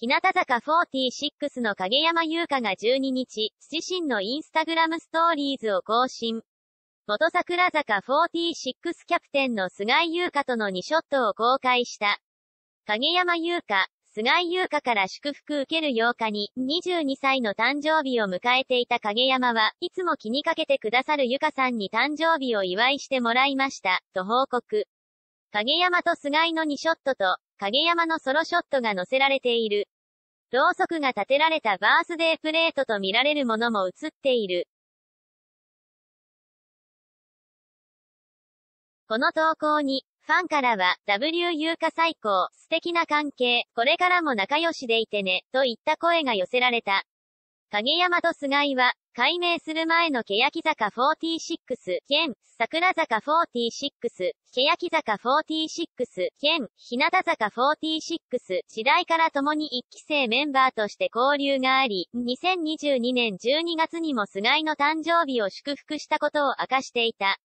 日向坂46の影山優香が12日、自身のインスタグラムストーリーズを更新。元桜坂46キャプテンの菅井優香との2ショットを公開した。影山優香、菅井優香から祝福受ける8日に、22歳の誕生日を迎えていた影山は、いつも気にかけてくださるゆかさんに誕生日を祝いしてもらいました、と報告。影山と菅井の2ショットと、影山のソロショットが載せられている。ろうそくが立てられたバースデープレートと見られるものも映っている。この投稿に、ファンからは、W 優香最高、素敵な関係、これからも仲良しでいてね、といった声が寄せられた。影山と菅井は、改名する前の欅坂46、兼、桜坂46、欅坂46、兼、日向坂46、時代から共に一期生メンバーとして交流があり、2022年12月にも菅井の誕生日を祝福したことを明かしていた。